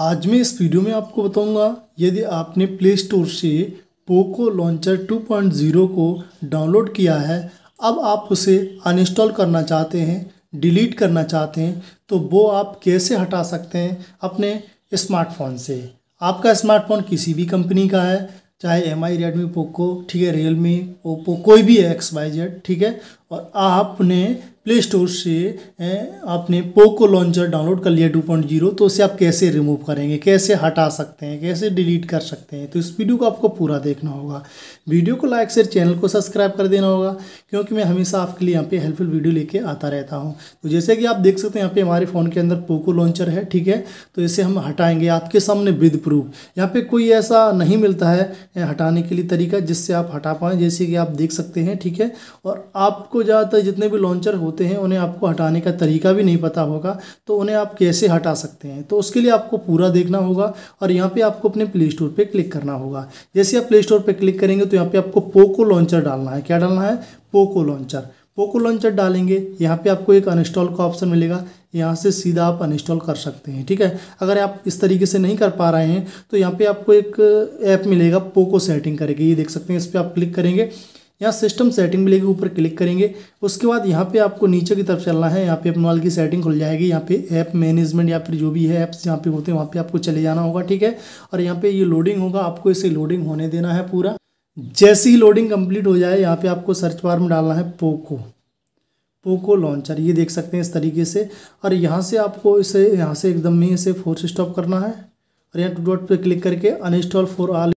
आज मैं इस वीडियो में आपको बताऊंगा यदि आपने प्ले स्टोर से पोको लॉन्चर 2.0 को डाउनलोड किया है अब आप उसे अनइंस्टॉल करना चाहते हैं डिलीट करना चाहते हैं तो वो आप कैसे हटा सकते हैं अपने स्मार्टफोन से आपका स्मार्टफोन किसी भी कंपनी का है चाहे एम आई रेडमी पोको ठीक है रियलमी ओप्पो कोई भी है एक्स वाई जेड ठीक है और आपने प्ले स्टोर से आपने पोको लॉन्चर डाउनलोड कर लिया टू पॉइंट जीरो तो उसे आप कैसे रिमूव करेंगे कैसे हटा सकते हैं कैसे डिलीट कर सकते हैं तो इस वीडियो को आपको पूरा देखना होगा वीडियो को लाइक शेयर चैनल को सब्सक्राइब कर देना होगा क्योंकि मैं हमेशा आपके लिए यहाँ पे हेल्पफुल वीडियो लेके आता रहता हूँ तो जैसे कि आप देख सकते हैं यहाँ पे हमारे फ़ोन के अंदर पोको लॉन्चर है ठीक है तो इसे हम हटाएंगे आपके सामने विद प्रूफ यहाँ पर कोई ऐसा नहीं मिलता है हटाने के लिए तरीका जिससे आप हटा पाएँ जैसे कि आप देख सकते हैं ठीक है और आपको ज़्यादातर जितने भी लॉन्चर होते होते हैं उन्हें आपको हटाने का तरीका भी नहीं पता होगा तो उन्हें आप कैसे हटा सकते हैं तो उसके लिए आपको पूरा देखना होगा और यहाँ पे आपको अपने प्ले स्टोर पर क्लिक करना होगा जैसे आप प्ले स्टोर पर क्लिक करेंगे तो यहाँ पर आपको पोको लॉन्चर डालना है क्या डालना है पोको लॉन्चर पोको लॉन्चर डालेंगे यहाँ पे आपको एक अनइंस्टॉल का ऑप्शन मिलेगा यहाँ से सीधा आप अनइंस्टॉल कर सकते हैं ठीक है अगर आप इस तरीके से नहीं कर पा रहे हैं तो यहाँ पे आपको एक ऐप मिलेगा पोको सेटिंग करके ये देख सकते हैं इस पर आप क्लिक करेंगे यहाँ सिस्टम सेटिंग मिलेगी ऊपर क्लिक करेंगे उसके बाद यहाँ पे आपको नीचे की तरफ चलना है यहाँ पे अपने अपनवाल की सेटिंग खुल जाएगी यहाँ पे ऐप मैनेजमेंट या फिर जो भी है ऐप्स यहाँ पे होते हैं वहाँ पे आपको चले जाना होगा ठीक है और यहाँ पे ये यह लोडिंग होगा आपको इसे लोडिंग होने देना है पूरा जैसे ही लोडिंग कम्प्लीट हो जाए यहाँ पर आपको सर्च बार में डालना है पोको पोको लॉन्चर ये देख सकते हैं इस तरीके से और यहाँ से आपको इसे यहाँ से एकदम ही इसे फोर्स स्टॉप करना है और यहाँ टू डॉट पर क्लिक करके अनइंस्टॉल फॉर आल